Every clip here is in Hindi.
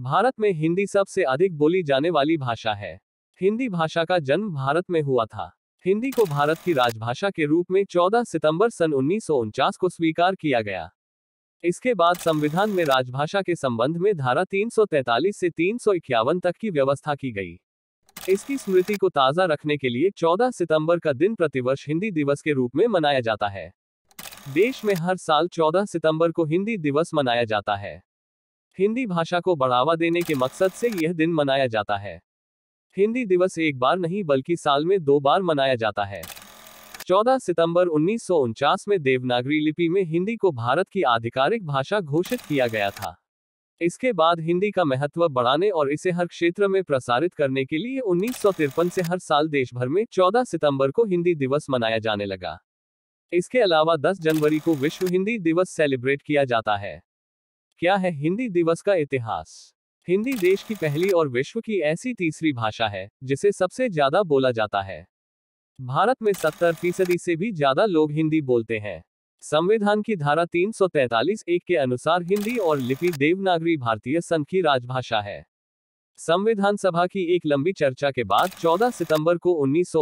भारत में हिंदी सबसे अधिक बोली जाने वाली भाषा है हिंदी भाषा का जन्म भारत में हुआ था हिंदी को भारत की राजभाषा के रूप में 14 सितंबर सन उन्नीस को स्वीकार किया गया इसके बाद संविधान में राजभाषा के संबंध में धारा 343 से तीन तक की व्यवस्था की गई इसकी स्मृति को ताज़ा रखने के लिए 14 सितंबर का दिन प्रतिवर्ष हिंदी दिवस के रूप में मनाया जाता है देश में हर साल 14 सितंबर को हिंदी दिवस मनाया जाता है हिंदी भाषा को बढ़ावा देने के मकसद से यह दिन मनाया जाता है हिंदी दिवस एक बार नहीं बल्कि साल में दो बार मनाया जाता है 14 सितंबर उन्नीस में देवनागरी लिपि में हिंदी को भारत की आधिकारिक भाषा घोषित किया गया था इसके बाद हिंदी का महत्व बढ़ाने और इसे हर क्षेत्र में प्रसारित करने के लिए उन्नीस से हर साल देश भर में 14 सितंबर को हिंदी दिवस मनाया जाने लगा इसके अलावा 10 जनवरी को विश्व हिंदी दिवस सेलिब्रेट किया जाता है क्या है हिंदी दिवस का इतिहास हिंदी देश की पहली और विश्व की ऐसी तीसरी भाषा है जिसे सबसे ज्यादा बोला जाता है भारत में सत्तर फीसदी से भी ज्यादा लोग हिंदी बोलते हैं संविधान की धारा 343 एक के अनुसार हिंदी और लिपि देवनागरी भारतीय संघ की राजभाषा है संविधान सभा की एक लंबी चर्चा के बाद 14 सितंबर को उन्नीस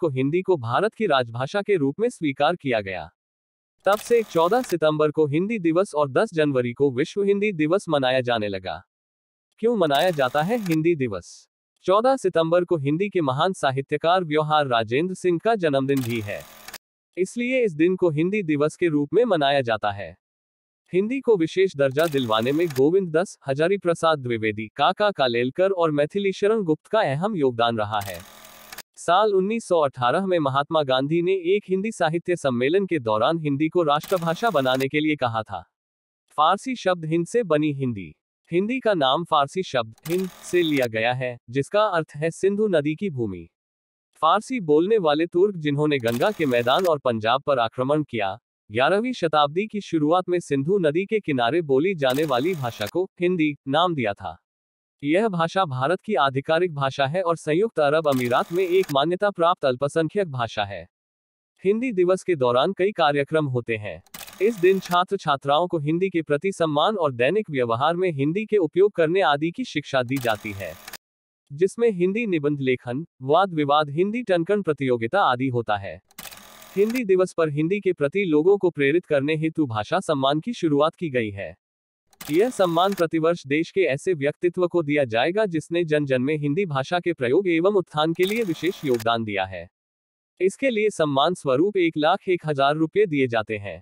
को हिंदी को भारत की राजभाषा के रूप में स्वीकार किया गया तब से 14 सितंबर को हिंदी दिवस और 10 जनवरी को विश्व हिंदी दिवस मनाया जाने लगा क्यों मनाया जाता है हिंदी दिवस 14 सितंबर को हिंदी के महान साहित्यकार व्यवहार राजेंद्र सिंह का जन्मदिन भी है इसलिए इस दिन को हिंदी दिवस के रूप में मनाया जाता है हिंदी को विशेष दर्जा दिलवाने में गोविंद दस हजारी प्रसाद द्विवेदी काका कालेलकर और मैथिलीशरण गुप्त का अहम योगदान रहा है साल 1918 में महात्मा गांधी ने एक हिंदी साहित्य सम्मेलन के दौरान हिंदी को राष्ट्रभाषा बनाने के लिए कहा था फारसी शब्द हिंद से बनी हिंदी हिंदी का नाम फारसी शब्द हिंद से लिया गया है जिसका अर्थ है सिंधु नदी की भूमि फारसी बोलने वाले तुर्क जिन्होंने गंगा के मैदान और पंजाब पर आक्रमण किया ग्यारहवीं शताब्दी की शुरुआत में सिंधु नदी के किनारे बोली जाने वाली भाषा को हिंदी नाम दिया था यह भाषा भारत की आधिकारिक भाषा है और संयुक्त अरब अमीरात में एक मान्यता प्राप्त अल्पसंख्यक भाषा है हिंदी दिवस के दौरान कई कार्यक्रम होते हैं इस दिन छात्र छात्राओं को हिंदी के प्रति सम्मान और दैनिक व्यवहार में हिंदी के उपयोग करने आदि की शिक्षा दी जाती है जिसमें हिंदी निबंध लेखन वाद विवाद हिंदी टनकन प्रतियोगिता आदि होता है हिंदी दिवस पर हिंदी के प्रति लोगों को प्रेरित करने हेतु भाषा सम्मान की शुरुआत की गई है यह सम्मान प्रतिवर्ष देश के ऐसे व्यक्तित्व को दिया जाएगा जिसने जन जन में हिंदी भाषा के प्रयोग एवं उत्थान के लिए विशेष योगदान दिया है इसके लिए सम्मान स्वरूप एक लाख एक हजार रुपये दिए जाते हैं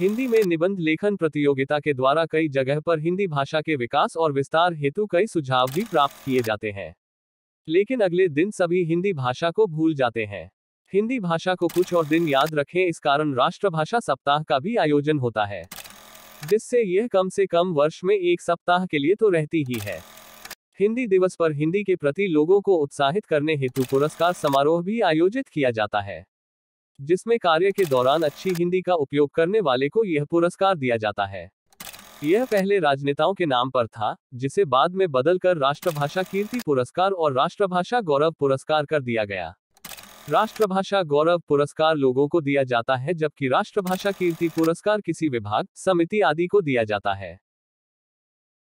हिंदी में निबंध लेखन प्रतियोगिता के द्वारा कई जगह पर हिंदी भाषा के विकास और विस्तार हेतु कई सुझाव भी प्राप्त किए जाते हैं लेकिन अगले दिन सभी हिंदी भाषा को भूल जाते हैं हिंदी भाषा को कुछ और दिन याद रखें इस कारण राष्ट्रभाषा सप्ताह का भी आयोजन होता है जिससे यह कम से कम वर्ष में एक सप्ताह के लिए तो रहती ही है हिंदी दिवस पर हिंदी के प्रति लोगों को उत्साहित करने हेतु पुरस्कार समारोह भी आयोजित किया जाता है जिसमें कार्य के दौरान अच्छी हिंदी का उपयोग करने वाले को यह पुरस्कार दिया जाता है यह पहले राजनेताओं के नाम पर था जिसे बाद में बदलकर राष्ट्रभाषा कीर्ति पुरस्कार और राष्ट्रभाषा गौरव पुरस्कार कर दिया गया राष्ट्रभाषा गौरव पुरस्कार लोगों को दिया जाता है जबकि राष्ट्रभाषा कीर्ति पुरस्कार किसी विभाग समिति आदि को दिया जाता है